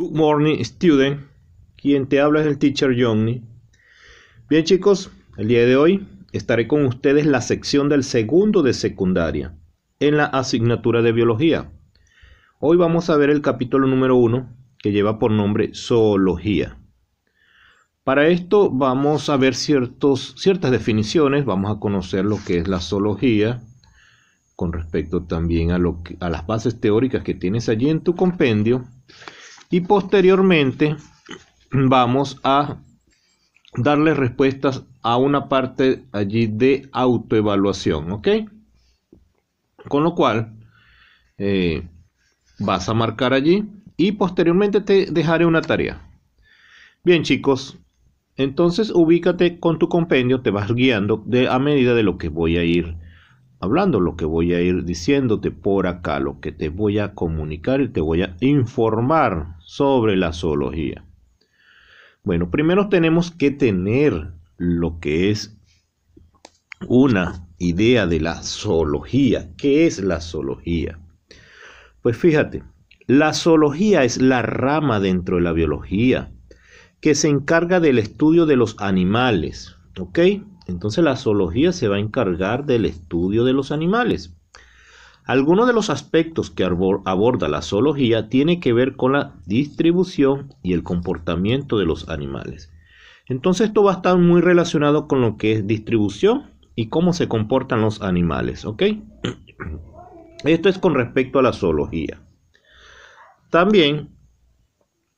Good morning, student. Quien te habla es el teacher Johnny. Bien, chicos, el día de hoy estaré con ustedes la sección del segundo de secundaria en la asignatura de biología. Hoy vamos a ver el capítulo número uno que lleva por nombre zoología. Para esto vamos a ver ciertas definiciones, vamos a conocer lo que es la zoología con respecto también a, lo a las bases teóricas que tienes allí en tu compendio y posteriormente vamos a darle respuestas a una parte allí de autoevaluación, ¿ok? Con lo cual, eh, vas a marcar allí y posteriormente te dejaré una tarea. Bien chicos, entonces ubícate con tu compendio, te vas guiando de, a medida de lo que voy a ir hablando, lo que voy a ir diciéndote por acá, lo que te voy a comunicar y te voy a informar sobre la zoología. Bueno, primero tenemos que tener lo que es una idea de la zoología. ¿Qué es la zoología? Pues fíjate, la zoología es la rama dentro de la biología que se encarga del estudio de los animales, ¿ok? Entonces la zoología se va a encargar del estudio de los animales. Algunos de los aspectos que aborda la zoología tiene que ver con la distribución y el comportamiento de los animales. Entonces esto va a estar muy relacionado con lo que es distribución y cómo se comportan los animales, ¿ok? Esto es con respecto a la zoología. También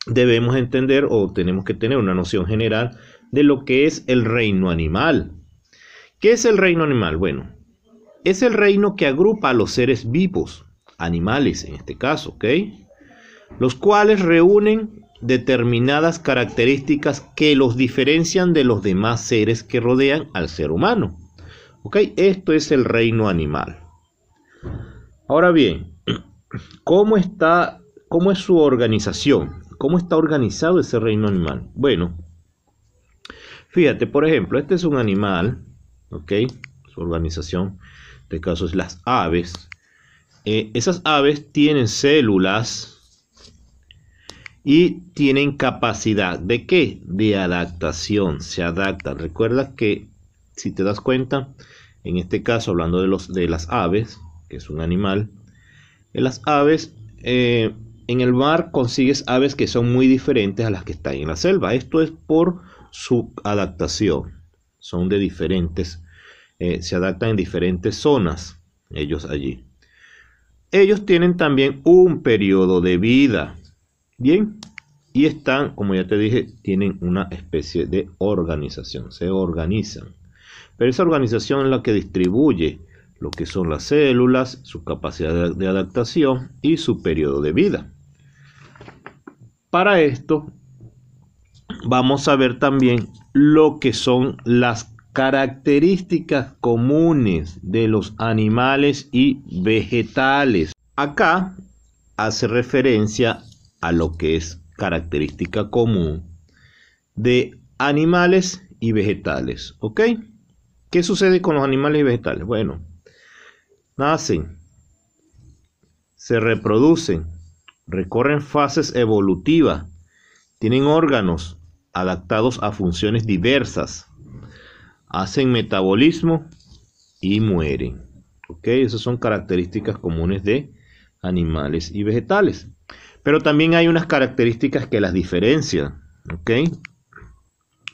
debemos entender o tenemos que tener una noción general de lo que es el reino animal, ¿Qué es el reino animal? Bueno, es el reino que agrupa a los seres vivos, animales en este caso, ¿ok? Los cuales reúnen determinadas características que los diferencian de los demás seres que rodean al ser humano. ¿Ok? Esto es el reino animal. Ahora bien, ¿cómo está, cómo es su organización? ¿Cómo está organizado ese reino animal? Bueno, fíjate, por ejemplo, este es un animal ¿ok? Su organización de casos, las aves. Eh, esas aves tienen células y tienen capacidad de qué? De adaptación, se adaptan. Recuerda que si te das cuenta, en este caso hablando de, los, de las aves, que es un animal, en eh, las aves, eh, en el mar consigues aves que son muy diferentes a las que están en la selva. Esto es por su adaptación son de diferentes, eh, se adaptan en diferentes zonas, ellos allí. Ellos tienen también un periodo de vida, bien, y están, como ya te dije, tienen una especie de organización, se organizan. Pero esa organización es la que distribuye lo que son las células, su capacidad de adaptación y su periodo de vida. Para esto, vamos a ver también lo que son las características comunes de los animales y vegetales. Acá hace referencia a lo que es característica común de animales y vegetales. ¿Ok? ¿Qué sucede con los animales y vegetales? Bueno, nacen, se reproducen, recorren fases evolutivas, tienen órganos, adaptados a funciones diversas. Hacen metabolismo y mueren. ¿Ok? Esas son características comunes de animales y vegetales. Pero también hay unas características que las diferencian. ¿Ok?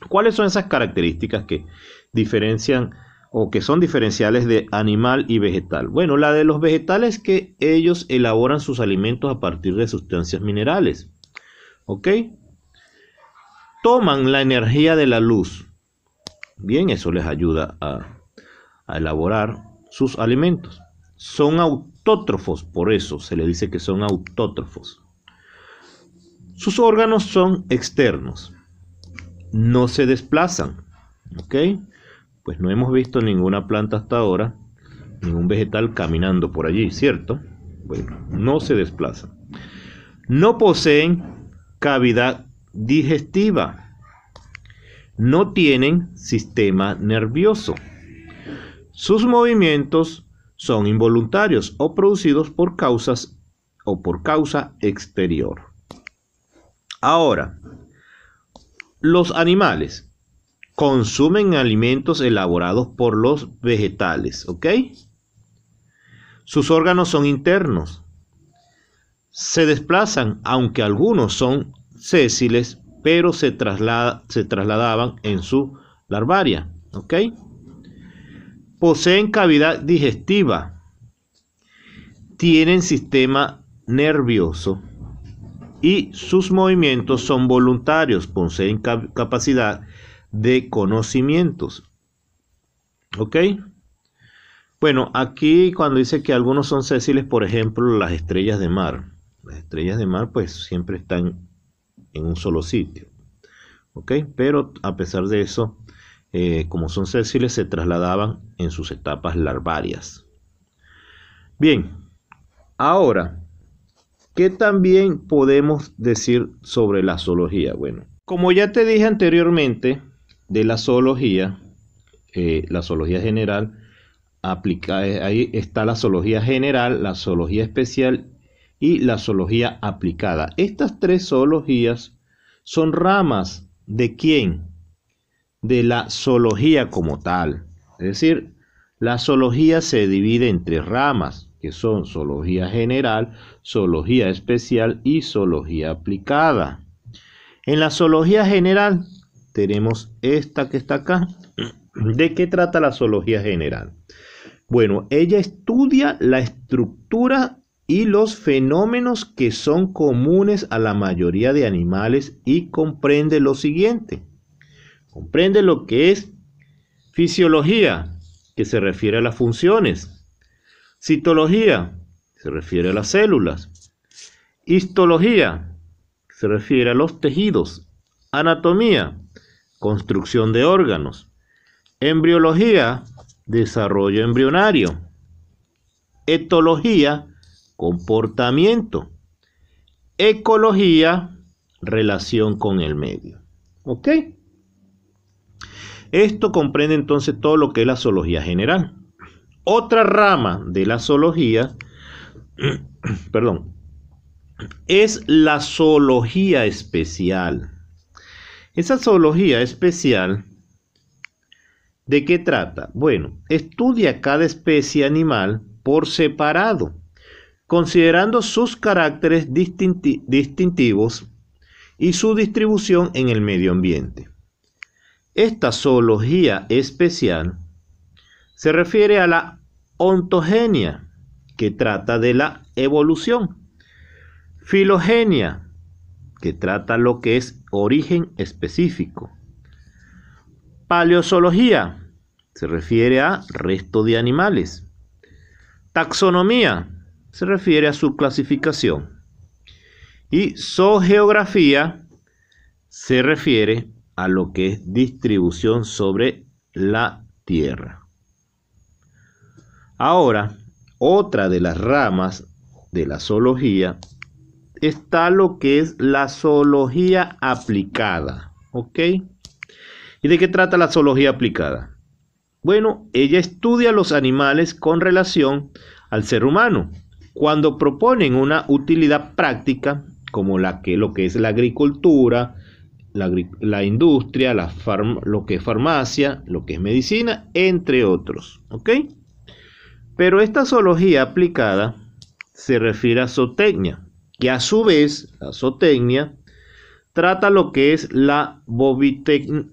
¿Cuáles son esas características que diferencian o que son diferenciales de animal y vegetal? Bueno, la de los vegetales es que ellos elaboran sus alimentos a partir de sustancias minerales. ¿Ok? toman la energía de la luz. Bien, eso les ayuda a, elaborar sus alimentos. Son autótrofos, por eso se le dice que son autótrofos. Sus órganos son externos, no se desplazan, ¿ok? Pues no hemos visto ninguna planta hasta ahora, ningún vegetal caminando por allí, ¿cierto? Bueno, no se desplazan. No poseen cavidad digestiva. No tienen sistema nervioso. Sus movimientos son involuntarios o producidos por causas o por causa exterior. Ahora, los animales consumen alimentos elaborados por los vegetales, ¿ok? Sus órganos son internos. Se desplazan, aunque algunos son sésiles, pero se, traslada, se trasladaban en su larvaria. ¿ok? Poseen cavidad digestiva, tienen sistema nervioso y sus movimientos son voluntarios, poseen capacidad de conocimientos. ¿Ok? Bueno, aquí cuando dice que algunos son sésiles, por ejemplo, las estrellas de mar. Las estrellas de mar pues siempre están en un solo sitio. ¿Ok? Pero a pesar de eso, eh, como son sérciles, se trasladaban en sus etapas larvarias. Bien, ahora, ¿qué también podemos decir sobre la zoología? Bueno, como ya te dije anteriormente, de la zoología, eh, la zoología general, aplica, eh, ahí está la zoología general, la zoología especial y la zoología aplicada. Estas tres zoologías son ramas de quién? De la zoología como tal. Es decir, la zoología se divide en tres ramas, que son zoología general, zoología especial y zoología aplicada. En la zoología general tenemos esta que está acá. ¿De qué trata la zoología general? Bueno, ella estudia la estructura y los fenómenos que son comunes a la mayoría de animales y comprende lo siguiente. Comprende lo que es fisiología, que se refiere a las funciones. Citología, que se refiere a las células. Histología, que se refiere a los tejidos. Anatomía, construcción de órganos. Embriología, desarrollo embrionario. Etología, comportamiento. Ecología, relación con el medio. ¿Ok? Esto comprende entonces todo lo que es la zoología general. Otra rama de la zoología, perdón, es la zoología especial. Esa zoología especial, ¿de qué trata? Bueno, estudia cada especie animal por separado considerando sus caracteres distintivos y su distribución en el medio ambiente. Esta zoología especial se refiere a la ontogenia, que trata de la evolución, filogenia, que trata lo que es origen específico, paleozoología, se refiere a resto de animales, taxonomía, se refiere a su clasificación. Y zoogeografía se refiere a lo que es distribución sobre la Tierra. Ahora, otra de las ramas de la zoología está lo que es la zoología aplicada. ¿Ok? ¿Y de qué trata la zoología aplicada? Bueno, ella estudia los animales con relación al ser humano. Cuando proponen una utilidad práctica, como la que, lo que es la agricultura, la, industria, la lo que es farmacia, lo que es medicina, entre otros. ¿ok? Pero esta zoología aplicada se refiere a zootecnia, que a su vez, la zootecnia, trata lo que es la,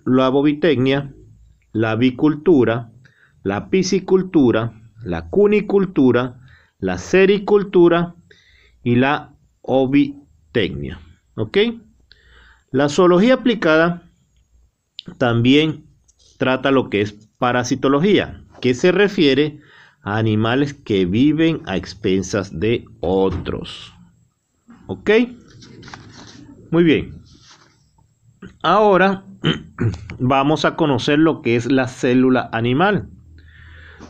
la bovitecnia, la avicultura, la piscicultura, la cunicultura, la sericultura y la ovitecnia. ¿Ok? La zoología aplicada también trata lo que es parasitología, que se refiere a animales que viven a expensas de otros. ¿Ok? Muy bien. Ahora vamos a conocer lo que es la célula animal.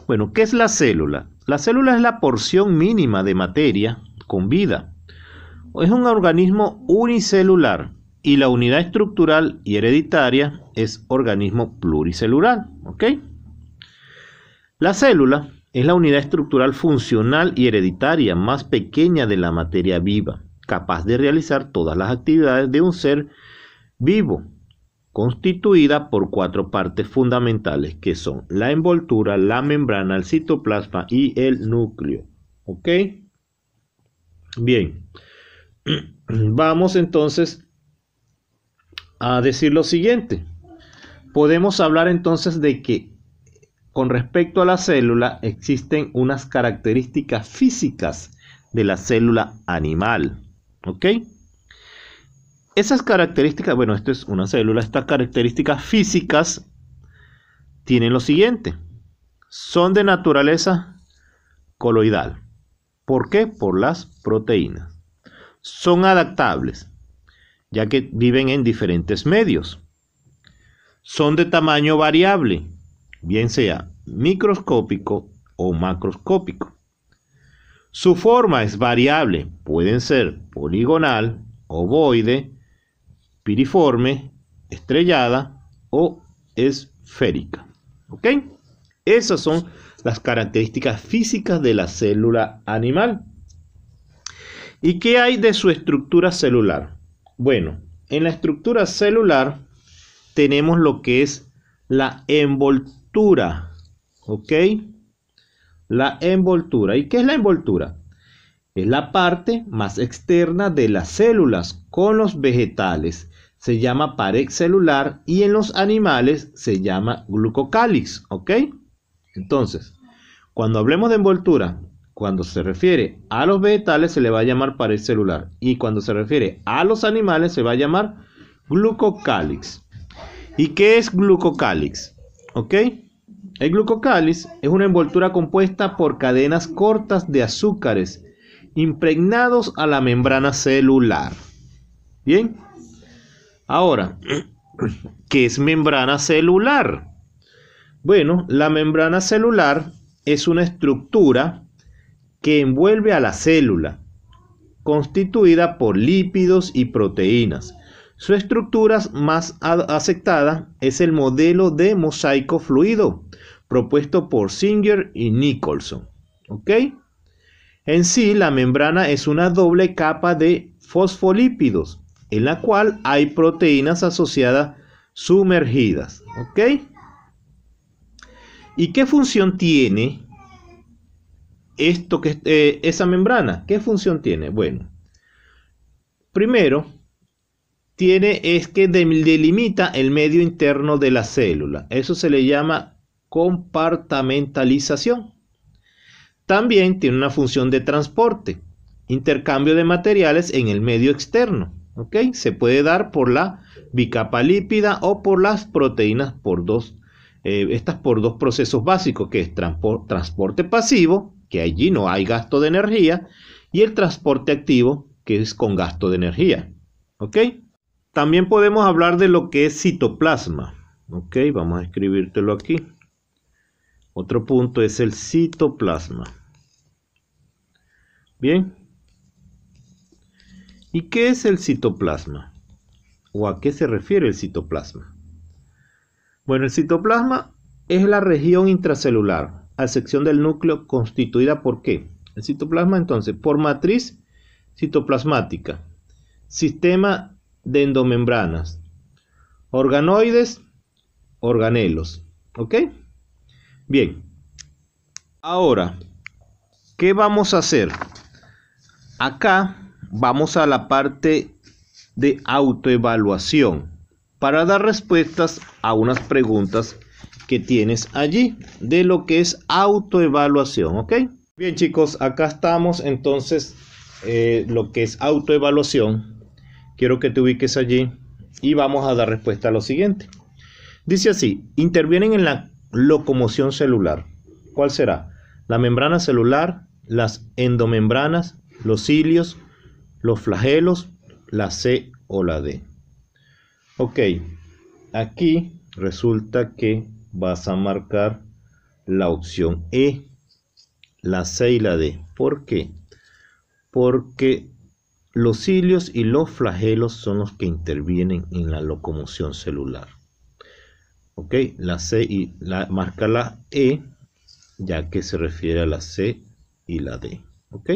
Bueno, ¿qué es la célula? La célula es la porción mínima de materia con vida. Es un organismo unicelular y la unidad estructural y hereditaria es organismo pluricelular. ¿ok? La célula es la unidad estructural funcional y hereditaria más pequeña de la materia viva, capaz de realizar todas las actividades de un ser vivo constituida por cuatro partes fundamentales que son la envoltura, la membrana, el citoplasma y el núcleo. ¿Ok? Bien, vamos entonces a decir lo siguiente. Podemos hablar entonces de que con respecto a la célula existen unas características físicas de la célula animal. ¿Ok? Esas características, bueno, esto es una célula, estas características físicas tienen lo siguiente. Son de naturaleza coloidal. ¿Por qué? Por las proteínas. Son adaptables, ya que viven en diferentes medios. Son de tamaño variable, bien sea microscópico o macroscópico. Su forma es variable, pueden ser poligonal, ovoide, piriforme, estrellada o esférica. ¿Ok? Esas son las características físicas de la célula animal. ¿Y qué hay de su estructura celular? Bueno, en la estructura celular tenemos lo que es la envoltura. ¿Ok? La envoltura. ¿Y qué es la envoltura? Es la parte más externa de las células con los vegetales se llama pared celular y en los animales se llama glucocálix, ¿ok? Entonces, cuando hablemos de envoltura, cuando se refiere a los vegetales se le va a llamar pared celular y cuando se refiere a los animales se va a llamar glucocálix. ¿Y qué es glucocálix? ¿Ok? El glucocálix es una envoltura compuesta por cadenas cortas de azúcares impregnados a la membrana celular. Bien, Ahora, ¿qué es membrana celular? Bueno, la membrana celular es una estructura que envuelve a la célula, constituida por lípidos y proteínas. Su estructura más aceptada es el modelo de mosaico fluido, propuesto por Singer y Nicholson. ¿Ok? En sí, la membrana es una doble capa de fosfolípidos en la cual hay proteínas asociadas sumergidas. ¿Ok? ¿Y qué función tiene esto que, eh, esa membrana? ¿Qué función tiene? Bueno, primero, tiene es que delimita el medio interno de la célula. Eso se le llama compartamentalización. También tiene una función de transporte, intercambio de materiales en el medio externo. Se puede dar por la bicapa lípida o por las proteínas por dos, eh, estas por dos procesos básicos, que es transporte pasivo, que allí no hay gasto de energía, y el transporte activo, que es con gasto de energía, ¿ok? También podemos hablar de lo que es citoplasma, ¿ok? Vamos a escribírtelo aquí. Otro punto es el citoplasma. Bien, ¿Y qué es el citoplasma? ¿O a qué se refiere el citoplasma? Bueno, el citoplasma es la región intracelular, a excepción del núcleo constituida por qué? El citoplasma entonces, por matriz citoplasmática, sistema de endomembranas, organoides, organelos. ¿Ok? Bien. Ahora, ¿qué vamos a hacer? Acá Vamos a la parte de autoevaluación para dar respuestas a unas preguntas que tienes allí de lo que es autoevaluación, ¿ok? Bien chicos, acá estamos entonces eh, lo que es autoevaluación. Quiero que te ubiques allí y vamos a dar respuesta a lo siguiente. Dice así, intervienen en la locomoción celular. ¿Cuál será? La membrana celular, las endomembranas, los cilios, los flagelos, la C o la D. Ok, aquí resulta que vas a marcar la opción E, la C y la D. ¿Por qué? Porque los cilios y los flagelos son los que intervienen en la locomoción celular. Ok, la C y la marca la E, ya que se refiere a la C y la D. Ok,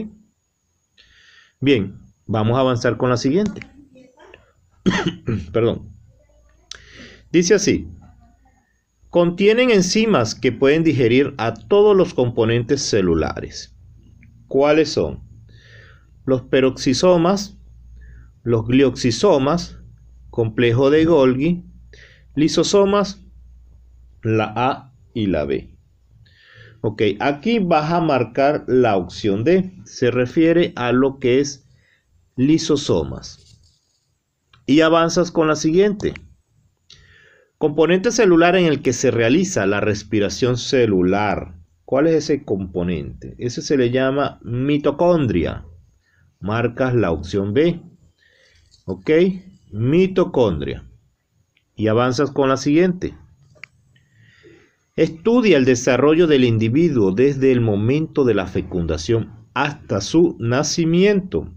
bien, Vamos a avanzar con la siguiente. Perdón. Dice así. Contienen enzimas que pueden digerir a todos los componentes celulares. ¿Cuáles son? Los peroxisomas, los glioxisomas, complejo de Golgi, lisosomas, la A y la B. Ok, aquí vas a marcar la opción D. Se refiere a lo que es lisosomas. Y avanzas con la siguiente. Componente celular en el que se realiza la respiración celular. ¿Cuál es ese componente? Ese se le llama mitocondria. Marcas la opción B. ¿Ok? Mitocondria. Y avanzas con la siguiente. Estudia el desarrollo del individuo desde el momento de la fecundación hasta su nacimiento.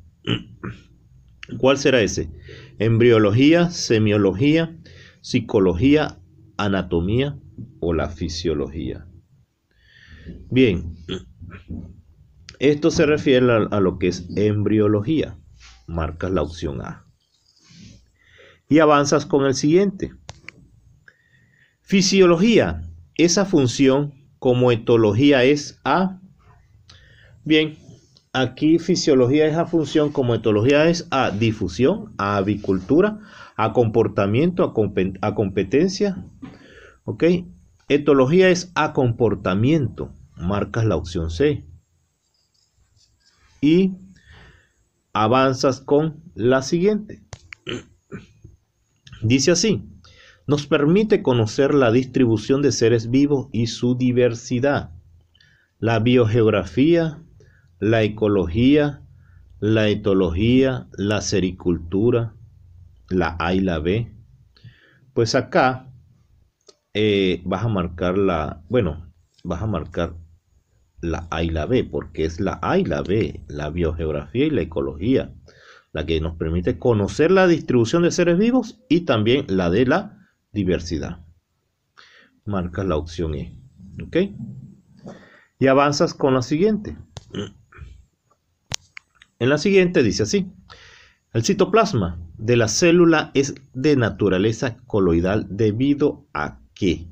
¿Cuál será ese? Embriología, semiología, psicología, anatomía o la fisiología. Bien, esto se refiere a, lo que es embriología. Marcas la opción A. Y avanzas con el siguiente. Fisiología. Esa función como etología es A. Bien, aquí fisiología es a función como etología es a difusión, a avicultura, a comportamiento, a, competencia. ¿Ok? Etología es a comportamiento. Marcas la opción C. Y avanzas con la siguiente. Dice así, nos permite conocer la distribución de seres vivos y su diversidad, la biogeografía, la ecología, la etología, la sericultura, la A y la B. Pues acá eh, vas a marcar la, bueno, vas a marcar la A y la B, porque es la A y la B, la biogeografía y la ecología, la que nos permite conocer la distribución de seres vivos y también la de la diversidad. Marcas la opción E, ¿ok? Y avanzas con la siguiente. En la siguiente dice así. El citoplasma de la célula es de naturaleza coloidal debido a qué?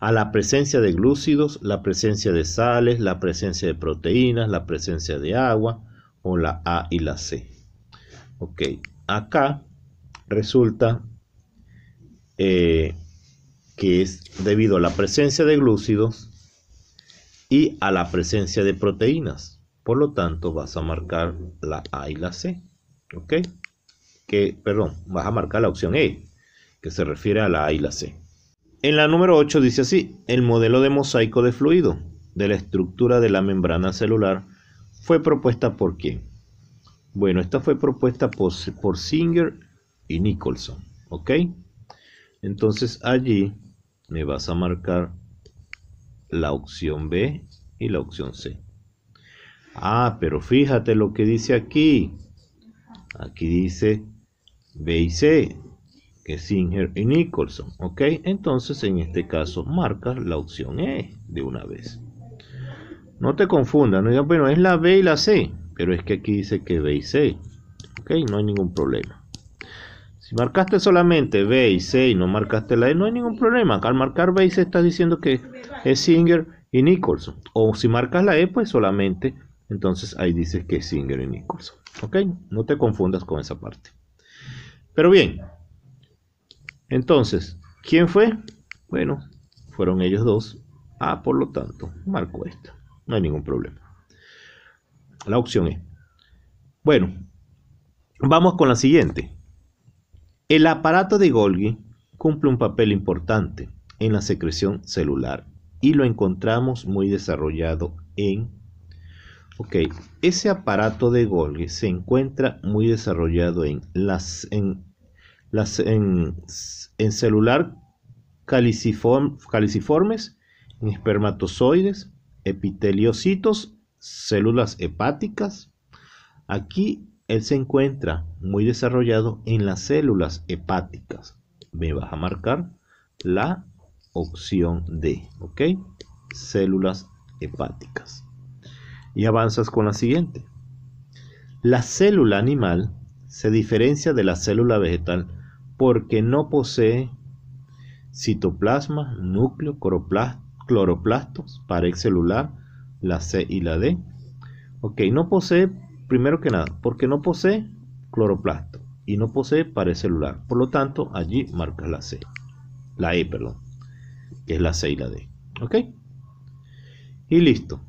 A la presencia de glúcidos, la presencia de sales, la presencia de proteínas, la presencia de agua o la A y la C. Ok, acá resulta eh, que es debido a la presencia de glúcidos y a la presencia de proteínas. Por lo tanto, vas a marcar la A y la C. ¿Ok? Que, perdón, vas a marcar la opción E, que se refiere a la A y la C. En la número 8 dice así, el modelo de mosaico de fluido de la estructura de la membrana celular fue propuesta por quién? Bueno, esta fue propuesta por, por Singer y Nicholson, ¿ok? Entonces allí me vas a marcar la opción B y la opción C. Ah, pero fíjate lo que dice aquí. Aquí dice B y C, que Singer y Nicholson. ¿Ok? Entonces, en este caso, marcas la opción E de una vez. No te confundas, no bueno, es la B y la C, pero es que aquí dice que B y C. ¿Ok? No hay ningún problema. Si marcaste solamente B y C y no marcaste la E, no hay ningún problema. Al marcar B y C estás diciendo que es Singer y Nicholson. O si marcas la E, pues solamente entonces ahí dices que es Singer y curso, ¿Ok? No te confundas con esa parte. Pero bien, entonces, ¿quién fue? Bueno, fueron ellos dos. Ah, por lo tanto, marco esto. No hay ningún problema. La opción es. Bueno, vamos con la siguiente. El aparato de Golgi cumple un papel importante en la secreción celular y lo encontramos muy desarrollado en Ok, ese aparato de Golgi se encuentra muy desarrollado en, las, en, las, en, celular caliciformes, en espermatozoides, epiteliocitos, células hepáticas. Aquí él se encuentra muy desarrollado en las células hepáticas. Me vas a marcar la opción D, ¿ok? Células hepáticas y avanzas con la siguiente. La célula animal se diferencia de la célula vegetal porque no posee citoplasma, núcleo, cloroplastos, pared celular, la C y la D. Ok, no posee, primero que nada, porque no posee cloroplasto y no posee pared celular. Por lo tanto, allí marcas la C, la E, perdón, que es la C y la D. Ok, y listo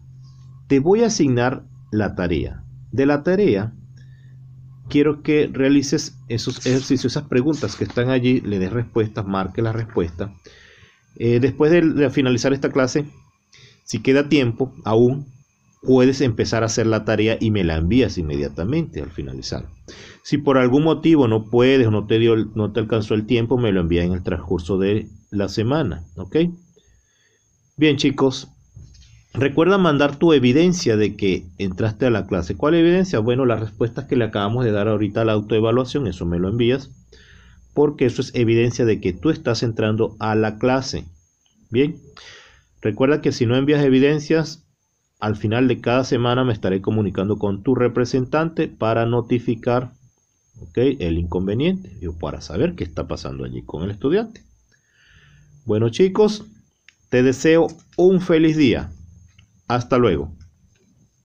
te voy a asignar la tarea. De la tarea, quiero que realices esos ejercicios, esas preguntas que están allí, le des respuestas, marque la respuesta. Eh, después de, finalizar esta clase, si queda tiempo aún, puedes empezar a hacer la tarea y me la envías inmediatamente al finalizar. Si por algún motivo no puedes o no te, dio, no te alcanzó el tiempo, me lo envía en el transcurso de la semana. ¿Ok? Bien chicos, Recuerda mandar tu evidencia de que entraste a la clase. ¿Cuál evidencia? Bueno, las respuestas que le acabamos de dar ahorita a la autoevaluación, eso me lo envías, porque eso es evidencia de que tú estás entrando a la clase. Bien, recuerda que si no envías evidencias, al final de cada semana me estaré comunicando con tu representante para notificar okay, el inconveniente, o para saber qué está pasando allí con el estudiante. Bueno chicos, te deseo un feliz día. Hasta luego.